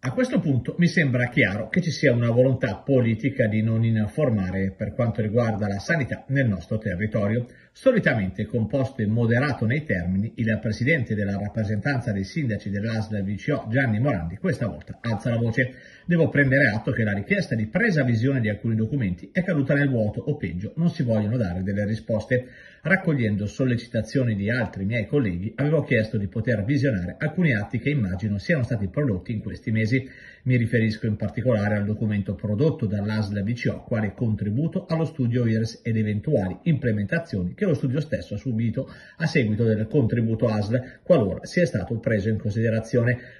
A questo punto mi sembra chiaro che ci sia una volontà politica di non informare per quanto riguarda la sanità nel nostro territorio, solitamente composto e moderato nei termini, il presidente della rappresentanza dei sindaci dell'ASL VCO Gianni Morandi questa volta alza la voce. Devo prendere atto che la richiesta di presa visione di alcuni documenti è caduta nel vuoto o peggio non si vogliono dare delle risposte. Raccogliendo sollecitazioni di altri miei colleghi avevo chiesto di poter visionare alcuni atti che immagino siano stati prodotti in questi mesi. Mi riferisco in particolare al documento prodotto dall'ASL VCO quale contributo allo studio IRS ed eventuali implementazioni che lo studio stesso ha subito a seguito del contributo ASL qualora sia stato preso in considerazione.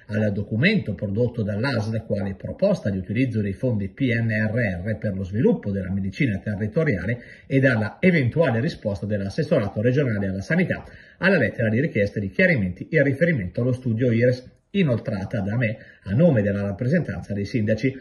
Al documento prodotto dall'ASL quale proposta di utilizzo dei fondi PNRR per lo sviluppo della medicina territoriale e dalla eventuale risposta dell'assessorato regionale alla sanità alla lettera di richiesta di chiarimenti in riferimento allo studio IRES inoltrata da me a nome della rappresentanza dei sindaci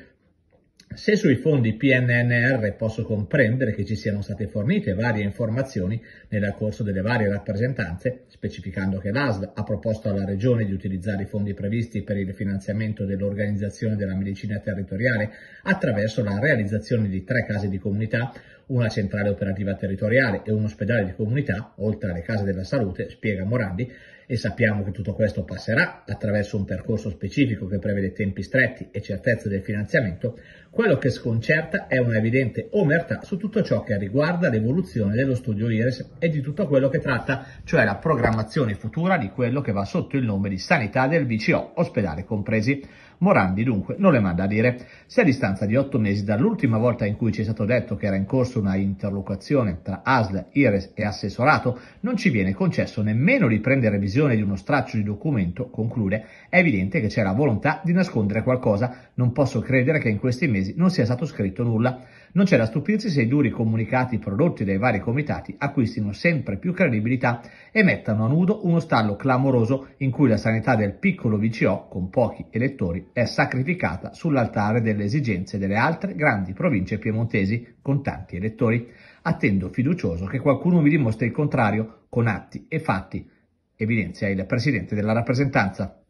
se sui fondi PNNR posso comprendere che ci siano state fornite varie informazioni nel corso delle varie rappresentanze, specificando che l'ASL ha proposto alla Regione di utilizzare i fondi previsti per il finanziamento dell'organizzazione della medicina territoriale attraverso la realizzazione di tre case di comunità, una centrale operativa territoriale e un ospedale di comunità, oltre alle case della salute, spiega Morandi, e sappiamo che tutto questo passerà attraverso un percorso specifico che prevede tempi stretti e certezze del finanziamento, quello che sconcerta è una evidente omertà su tutto ciò che riguarda l'evoluzione dello studio IRES e di tutto quello che tratta, cioè la programmazione futura di quello che va sotto il nome di sanità del VCO, ospedale compresi. Morandi dunque non le manda a dire. Se a distanza di otto mesi dall'ultima volta in cui ci è stato detto che era in corso corso una interlocuzione tra ASL, IRES e assessorato, non ci viene concesso nemmeno di prendere visione di uno straccio di documento, conclude, è evidente che c'è la volontà di nascondere qualcosa. Non posso credere che in questi mesi non sia stato scritto nulla. Non c'è da stupirsi se i duri comunicati prodotti dai vari comitati acquistino sempre più credibilità e mettano a nudo uno stallo clamoroso in cui la sanità del piccolo VCO, con pochi elettori, è sacrificata sull'altare delle esigenze delle altre grandi province piemontesi con tanti elettori elettori, attendo fiducioso che qualcuno mi dimostri il contrario con atti e fatti, evidenzia il presidente della rappresentanza.